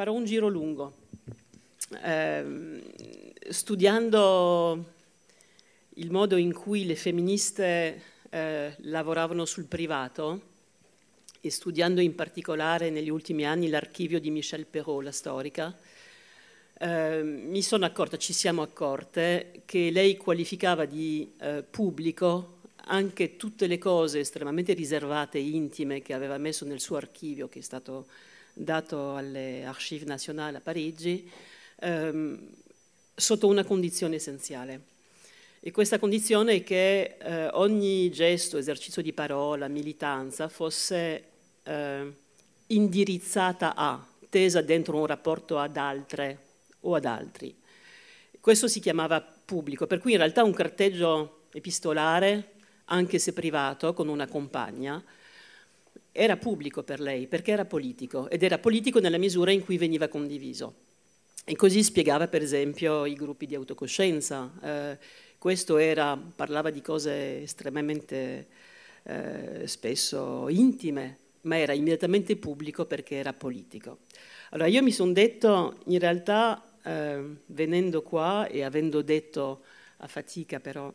farò un giro lungo. Eh, studiando il modo in cui le femministe eh, lavoravano sul privato e studiando in particolare negli ultimi anni l'archivio di Michelle Perrault, la storica, eh, mi sono accorta, ci siamo accorte, che lei qualificava di eh, pubblico anche tutte le cose estremamente riservate e intime che aveva messo nel suo archivio, che è stato dato alle Archive Nazionali a Parigi, ehm, sotto una condizione essenziale. E questa condizione è che eh, ogni gesto, esercizio di parola, militanza fosse eh, indirizzata a, tesa dentro un rapporto ad altre o ad altri. Questo si chiamava pubblico, per cui in realtà un carteggio epistolare, anche se privato, con una compagna, era pubblico per lei perché era politico ed era politico nella misura in cui veniva condiviso. E così spiegava per esempio i gruppi di autocoscienza. Eh, questo era, parlava di cose estremamente eh, spesso intime, ma era immediatamente pubblico perché era politico. Allora io mi sono detto, in realtà eh, venendo qua e avendo detto a fatica però,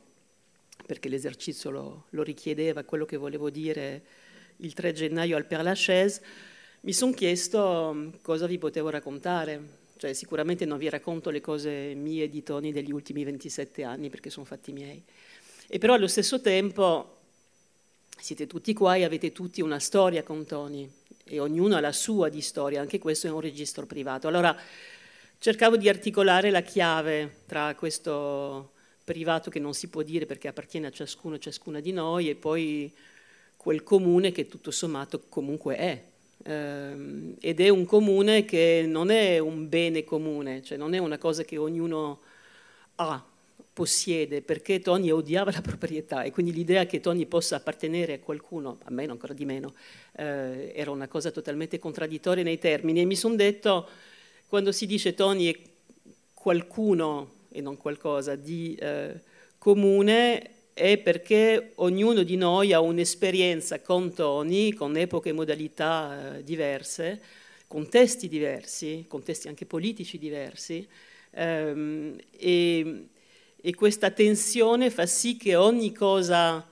perché l'esercizio lo, lo richiedeva, quello che volevo dire il 3 gennaio al Père Lachaise, mi sono chiesto mm, cosa vi potevo raccontare. Cioè, sicuramente non vi racconto le cose mie di Tony degli ultimi 27 anni perché sono fatti miei. E però allo stesso tempo siete tutti qua e avete tutti una storia con Tony e ognuno ha la sua di storia, anche questo è un registro privato. Allora cercavo di articolare la chiave tra questo privato che non si può dire perché appartiene a ciascuno e ciascuna di noi e poi quel comune che tutto sommato comunque è. Ehm, ed è un comune che non è un bene comune, cioè non è una cosa che ognuno ha, possiede, perché Tony odiava la proprietà e quindi l'idea che Tony possa appartenere a qualcuno, a meno ancora di meno, eh, era una cosa totalmente contraddittoria nei termini. E mi sono detto, quando si dice Tony è qualcuno e non qualcosa di eh, comune, è perché ognuno di noi ha un'esperienza con toni, con epoche e modalità eh, diverse, con testi diversi, con anche politici diversi, ehm, e, e, questa tensione fa sì che ogni cosa,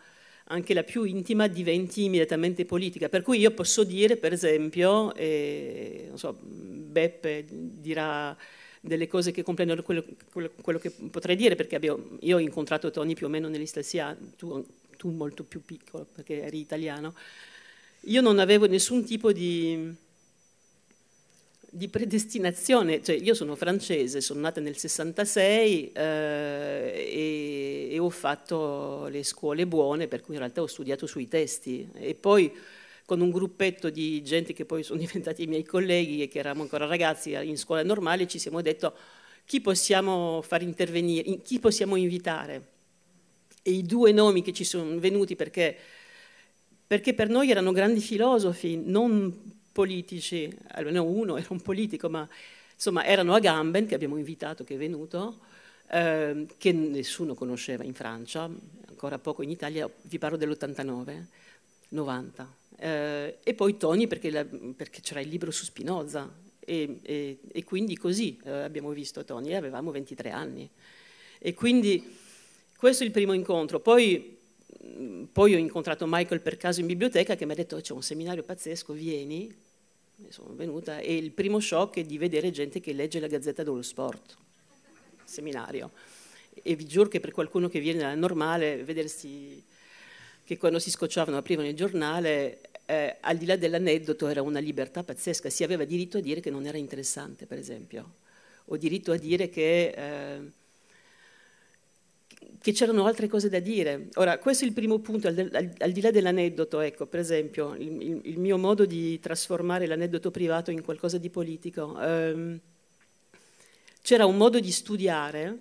anche la più intima, diventi immediatamente politica. Per cui io posso dire, per esempio, eh, so, Beppe dirà delle cose che comprendono quello, quello, quello che potrei dire, perché abbiamo, io ho incontrato Tony più o meno negli stessi anni, tu, tu molto più piccolo perché eri italiano. Io non avevo nessun tipo di, di predestinazione, cioè io sono francese, sono nata nel 66 eh, e, e, ho fatto le scuole buone, per cui in realtà ho studiato sui testi e poi con un gruppetto di gente che poi sono diventati i miei colleghi e che eravamo ancora ragazzi in scuola normale, ci siamo detto chi possiamo far intervenire, chi possiamo invitare. E i due nomi che ci sono venuti perché, perché per noi erano grandi filosofi, non politici, almeno uno era un politico, ma insomma erano Agamben che abbiamo invitato, che è venuto, eh, che nessuno conosceva in Francia, ancora poco in Italia, vi parlo dell'89, 90 eh, e poi Tony perché, la, perché, c'era il libro su Spinoza e, e, e quindi così eh, abbiamo visto Tony e eh, avevamo 23 anni. E quindi questo è il primo incontro. Poi, mm, poi ho incontrato Michael per caso in biblioteca che mi ha detto c'è un seminario pazzesco, vieni. E sono venuta e il primo shock è di vedere gente che legge la Gazzetta dello Sport. Seminario. E vi giuro che per qualcuno che viene dalla normale, vedersi che quando si scocciavano aprivano il giornale eh, al di là dell'aneddoto era una libertà pazzesca, si aveva diritto a dire che non era interessante, per esempio, o diritto a dire che, eh, che c'erano altre cose da dire. Ora, questo è il primo punto, al, al, al di là dell'aneddoto, ecco, per esempio, il, il, il, mio modo di trasformare l'aneddoto privato in qualcosa di politico. Eh, c'era un modo di studiare,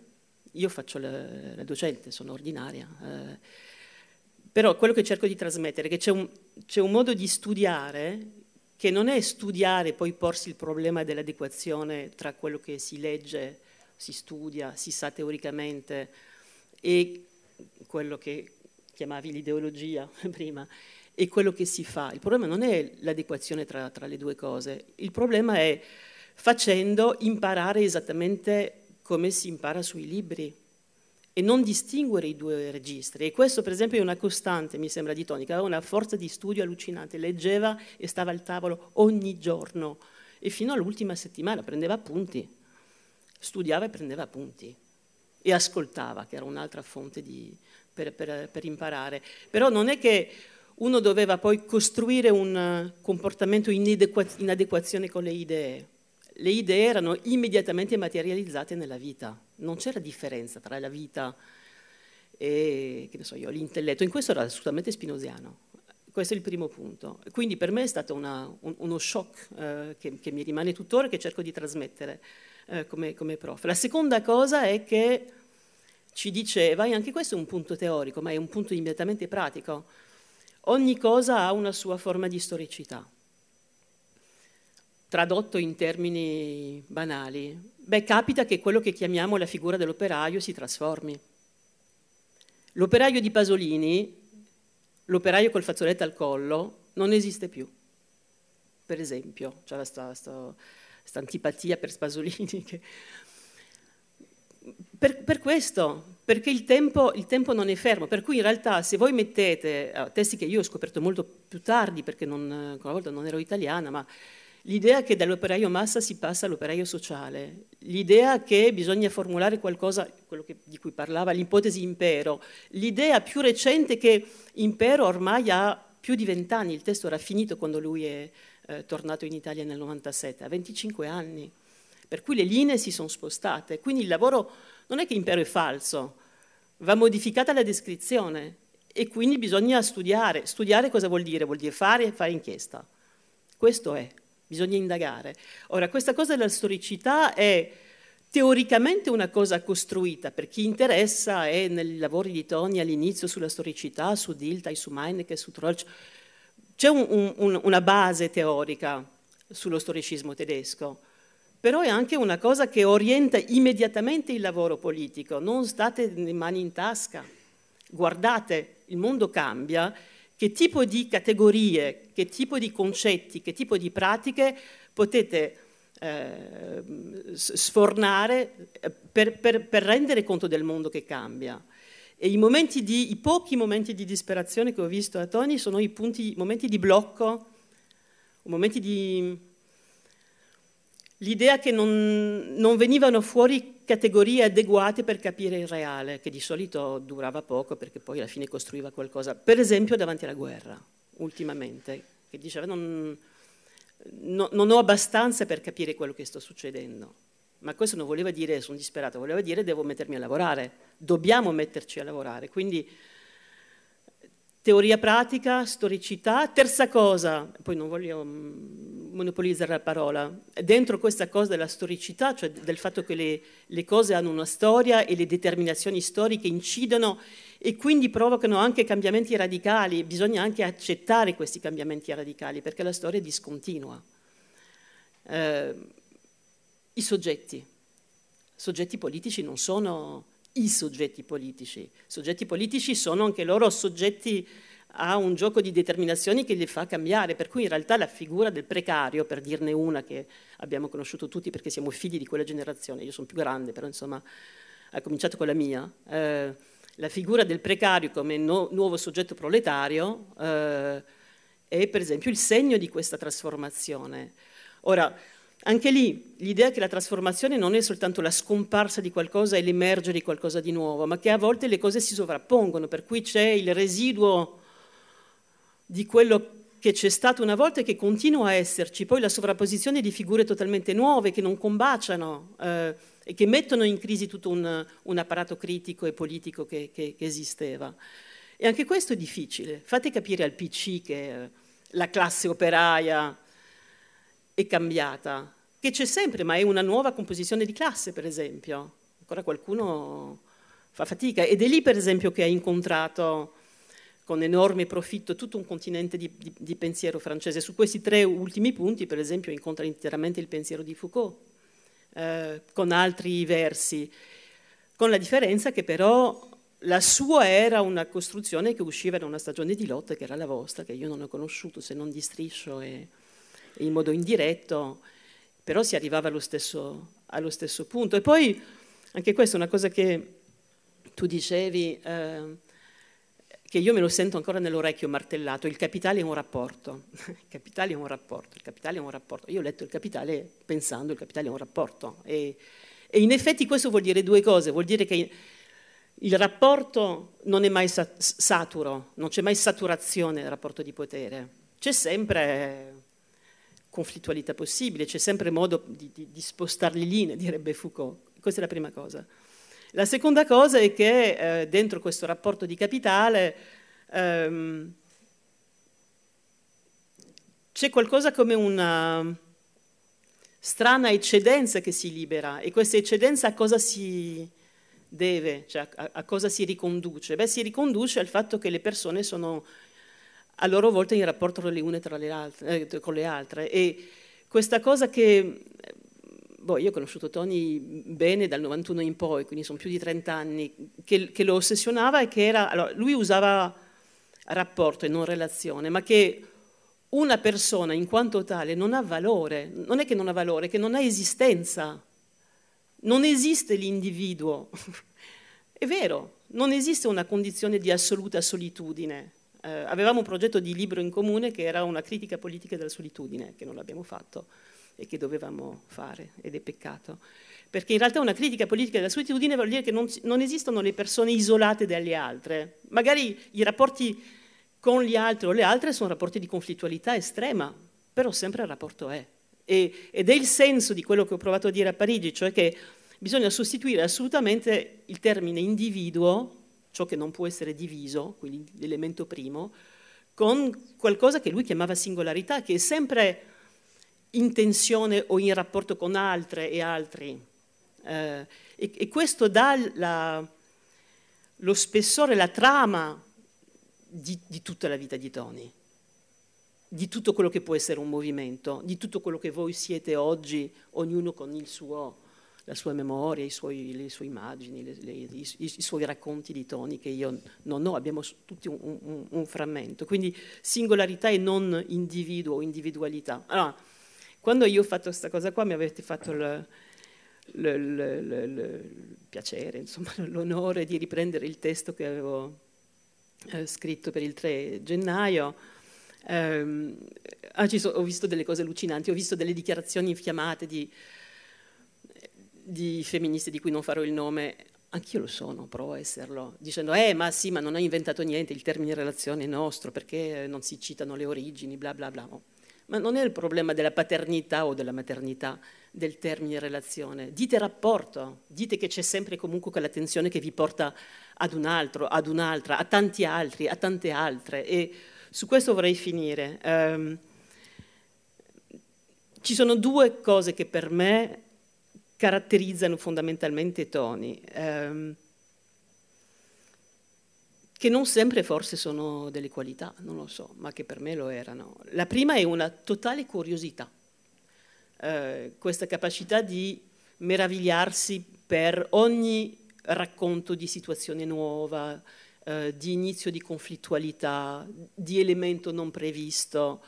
io faccio la, la docente, sono ordinaria eh, però quello che cerco di trasmettere è che c'è un, c'è un modo di studiare che non è studiare e poi porsi il problema dell'adeguazione tra quello che si legge, si studia, si sa teoricamente e quello che chiamavi l'ideologia prima e quello che si fa. Il problema non è l'adeguazione tra, tra le due cose, il problema è facendo imparare esattamente come si impara sui libri e non distinguere i due registri. E questo per esempio è una costante, mi sembra, di Tonica. aveva una forza di studio allucinante, leggeva e stava al tavolo ogni giorno e fino all'ultima settimana prendeva appunti, studiava e prendeva appunti e ascoltava, che era un'altra fonte di, per, per, per imparare. Però non è che uno doveva poi costruire un comportamento in, in adeguazione con le idee. Le idee erano immediatamente materializzate nella vita non c'era differenza tra la vita e so io, l'intelletto, in questo era assolutamente spinoziano. Questo è il primo punto. Quindi per me è stato una, un, uno shock eh, che, che, mi rimane tuttora e che cerco di trasmettere eh, come, come, prof. La seconda cosa è che ci diceva, e anche questo è un punto teorico, ma è un punto immediatamente pratico, ogni cosa ha una sua forma di storicità. Tradotto in termini banali, beh, capita che quello che chiamiamo la figura dell'operaio si trasformi. L'operaio di Pasolini, l'operaio col fazzoletto al collo, non esiste più, per esempio. c'è questa antipatia per Pasolini che... Per, per, questo, perché il tempo, il tempo, non è fermo, per cui in realtà se voi mettete, eh, testi che io ho scoperto molto più tardi perché non, una volta non ero italiana, ma l'idea che dall'operaio massa si passa all'operaio sociale, l'idea che bisogna formulare qualcosa, quello che, di cui parlava, l'ipotesi impero, l'idea più recente che impero ormai ha più di vent'anni, il testo era finito quando lui è eh, tornato in Italia nel 97, ha 25 anni, per cui le linee si sono spostate, quindi il lavoro non è che impero è falso, va modificata la descrizione e quindi bisogna studiare, studiare cosa vuol dire? Vuol dire fare, fare inchiesta, questo è bisogna indagare. Ora, questa cosa della storicità è teoricamente una cosa costruita, per chi interessa è nei lavori di Tony all'inizio sulla storicità, su Diltai, su Meineke, su Trolch, c'è un, un, una base teorica sullo storicismo tedesco, però è anche una cosa che orienta immediatamente il lavoro politico, non state le mani in tasca, guardate, il mondo cambia che tipo di categorie, che tipo di concetti, che tipo di pratiche potete eh, sfornare eh, per, per, per, rendere conto del mondo che cambia. E i, momenti di, i pochi momenti di disperazione che ho visto a Tony sono i punti, momenti di blocco, momenti di l'idea che non, non, venivano fuori categorie adeguate per capire il reale, che di solito durava poco perché poi alla fine costruiva qualcosa. Per esempio davanti alla guerra, ultimamente, che diceva non, no, non ho abbastanza per capire quello che sta succedendo. Ma questo non voleva dire sono disperato, voleva dire devo mettermi a lavorare, dobbiamo metterci a lavorare. Quindi teoria pratica, storicità. Terza cosa, poi non voglio mm, monopolizzare la parola. Dentro questa cosa della storicità, cioè del fatto che le, le cose hanno una storia e le determinazioni storiche incidono e quindi provocano anche cambiamenti radicali, bisogna anche accettare questi cambiamenti radicali perché la storia è discontinua. Eh, I soggetti, soggetti politici non sono i soggetti politici, soggetti politici sono anche loro soggetti ha un gioco di determinazioni che le fa cambiare, per cui in realtà la figura del precario, per dirne una che abbiamo conosciuto tutti perché siamo figli di quella generazione, io sono più grande, però insomma ha cominciato con la mia, eh, la figura del precario come no, nuovo soggetto proletario eh, è per esempio il segno di questa trasformazione. Ora, anche lì l'idea che la trasformazione non è soltanto la scomparsa di qualcosa e l'emergere di qualcosa di nuovo, ma che a volte le cose si sovrappongono, per cui c'è il residuo di quello che c'è stato una volta e che continua a esserci, poi la sovrapposizione di figure totalmente nuove che non combaciano eh, e che mettono in crisi tutto un, un apparato critico e politico che, che, che, esisteva. E anche questo è difficile. Fate capire al PC che eh, la classe operaia è cambiata, che c'è sempre, ma è una nuova composizione di classe, per esempio. Ancora qualcuno fa fatica. Ed è lì, per esempio, che ha incontrato con enorme profitto tutto un continente di, di, di pensiero francese. Su questi tre ultimi punti, per esempio, incontra interamente il pensiero di Foucault, eh, con altri versi, con la differenza che però la sua era una costruzione che usciva da una stagione di lotta, che era la vostra, che io non ho conosciuto se non di striscio e, e in modo indiretto, però si arrivava allo stesso, allo stesso punto. E poi anche questa è una cosa che tu dicevi, eh, che io me lo sento ancora nell'orecchio martellato, il capitale è un rapporto, il capitale è un rapporto, il capitale è un rapporto. Io ho letto il capitale pensando il capitale è un rapporto e, e in effetti questo vuol dire due cose, vuol dire che il rapporto non è mai saturo, non c'è mai saturazione nel rapporto di potere, c'è sempre conflittualità possibile, c'è sempre modo di, di, di spostare le linee, direbbe Foucault. Questa è la prima cosa. La seconda cosa è che eh, dentro questo rapporto di capitale ehm, c'è qualcosa come una strana eccedenza che si libera e questa eccedenza a cosa si deve, cioè a, a cosa si riconduce? Beh, si riconduce al fatto che le persone sono a loro volta in rapporto le une tra le altre, eh, con le altre e questa cosa che boh, io ho conosciuto Tony bene dal 91 in poi, quindi sono più di 30 anni, che, che lo ossessionava e che era, allora, lui usava rapporto e non relazione, ma che una persona in quanto tale non ha valore, non è che non ha valore, che non ha esistenza, non esiste l'individuo, è vero, non esiste una condizione di assoluta solitudine. Eh, avevamo un progetto di libro in comune che era una critica politica della solitudine, che non l'abbiamo fatto e che dovevamo fare ed è peccato. Perché in realtà una critica politica della solitudine vuol dire che non, non esistono le persone isolate dalle altre. Magari i rapporti con gli altri o le altre sono rapporti di conflittualità estrema, però sempre il rapporto è. E, ed è il senso di quello che ho provato a dire a Parigi, cioè che bisogna sostituire assolutamente il termine individuo, ciò che non può essere diviso, quindi l'elemento primo, con qualcosa che lui chiamava singolarità, che è sempre in tensione o in rapporto con altre e altri. Eh, e, e, questo dà la, lo spessore, la trama di, di tutta la vita di Tony, di tutto quello che può essere un movimento, di tutto quello che voi siete oggi, ognuno con il suo la sua memoria, suoi, le sue immagini, le, le, i, i, suoi racconti di Tony che io non ho, abbiamo tutti un, un, un frammento. Quindi singolarità e non individuo o individualità. Allora, quando io ho fatto questa cosa qua mi avete fatto il, il, il, il piacere, insomma, l'onore di riprendere il testo che avevo eh, scritto per il 3 gennaio. Eh, ah, so, ho visto delle cose allucinanti, ho visto delle dichiarazioni infiammate di, di femministe di cui non farò il nome, anch'io lo sono, provo a esserlo, dicendo, eh ma sì, ma non hai inventato niente, il termine relazione è nostro, perché non si citano le origini, bla bla bla ma non è il problema della paternità o della maternità del termine relazione. Dite rapporto, dite che c'è sempre comunque quella tensione che vi porta ad un altro, ad un'altra, a tanti altri, a tante altre. E su questo vorrei finire. Um, ci sono due cose che per me caratterizzano fondamentalmente Tony. Um, che non sempre forse sono delle qualità, non lo so, ma che per me lo erano. La prima è una totale curiosità, eh, questa capacità di meravigliarsi per ogni racconto di situazione nuova, eh, di inizio di conflittualità, di elemento non previsto.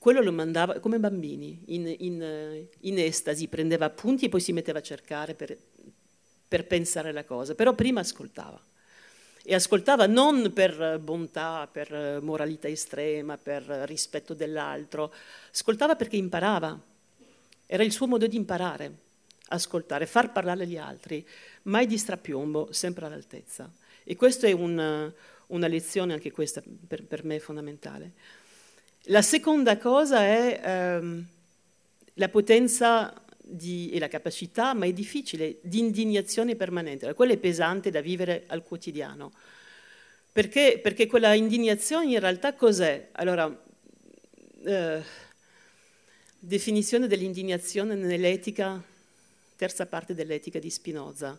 Quello lo mandava come bambini, in, in, in estasi, prendeva appunti e poi si metteva a cercare per, per pensare la cosa, però prima ascoltava e ascoltava non per bontà, per moralità estrema, per rispetto dell'altro, ascoltava perché imparava. Era il suo modo di imparare, ascoltare, far parlare gli altri, mai di strapiombo, sempre all'altezza. E questa è un, una lezione, anche questa per, per, me è fondamentale. La seconda cosa è ehm, la potenza di, e la capacità, ma è difficile, di indignazione permanente. Quella è pesante da vivere al quotidiano. Perché, perché quella indignazione in realtà cos'è? Allora, eh, definizione dell'indignazione nell'etica, terza parte dell'etica di Spinoza,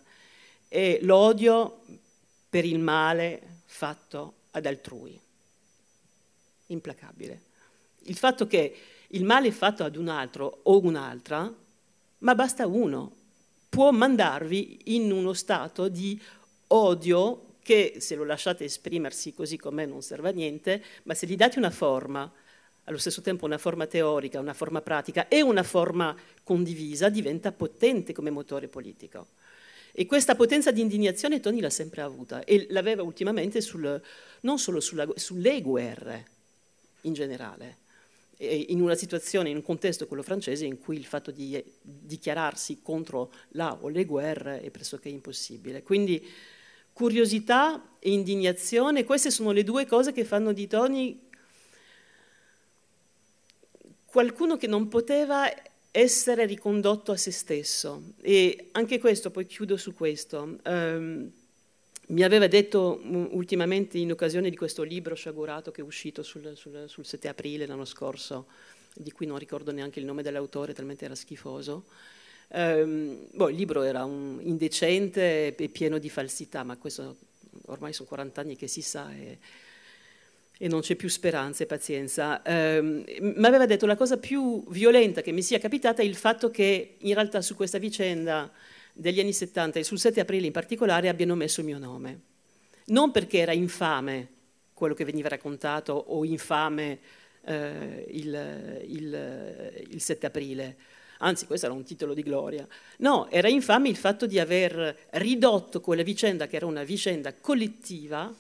è l'odio per il male fatto ad altrui. Implacabile. Il fatto che il male fatto ad un altro o un'altra ma basta uno, può mandarvi in uno stato di odio che se lo lasciate esprimersi così com'è non serve a niente, ma se gli date una forma, allo stesso tempo una forma teorica, una forma pratica e una forma condivisa, diventa potente come motore politico. E questa potenza di indignazione Tony l'ha sempre avuta e l'aveva ultimamente sul, non solo sulla, sulle guerre in generale, in una situazione, in un contesto, quello francese, in cui il fatto di dichiararsi contro la o le guerre è pressoché impossibile. Quindi curiosità e indignazione, queste sono le due cose che fanno di Tony qualcuno che non poteva essere ricondotto a se stesso. E anche questo, poi chiudo su questo. Um, mi aveva detto mm, ultimamente in occasione di questo libro sciagurato che è uscito sul, sul, sul 7 aprile l'anno scorso, di cui non ricordo neanche il nome dell'autore, talmente era schifoso. Ehm, boh, il libro era indecente e pieno di falsità, ma questo ormai sono 40 anni che si sa e, e non c'è più speranza e pazienza. Ehm, mi aveva detto la cosa più violenta che mi sia capitata è il fatto che in realtà su questa vicenda degli anni 70 e sul 7 aprile in particolare abbiano messo il mio nome. Non perché era infame quello che veniva raccontato o infame eh, il, il, il 7 aprile, anzi questo era un titolo di gloria. No, era infame il fatto di aver ridotto quella vicenda, che era una vicenda collettiva,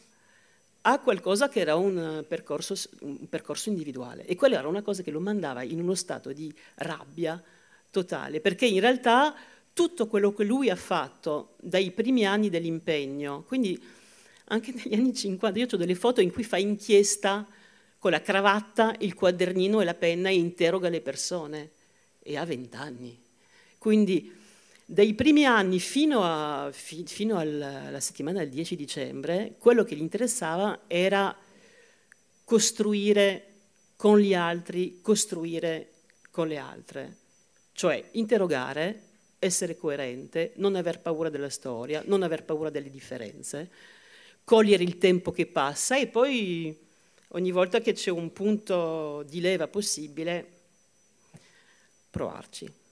a qualcosa che era un percorso, un percorso, individuale. E quella era una cosa che lo mandava in uno stato di rabbia totale, perché in realtà tutto quello che lui ha fatto dai primi anni dell'impegno, quindi anche negli anni 50, io ho delle foto in cui fa inchiesta con la cravatta, il quadernino e la penna e interroga le persone e ha vent'anni. Quindi dai primi anni fino, a, fi, fino alla settimana del 10 dicembre, quello che gli interessava era costruire con gli altri, costruire con le altre, cioè interrogare essere coerente, non aver paura della storia, non aver paura delle differenze, cogliere il tempo che passa e poi ogni volta che c'è un punto di leva possibile provarci.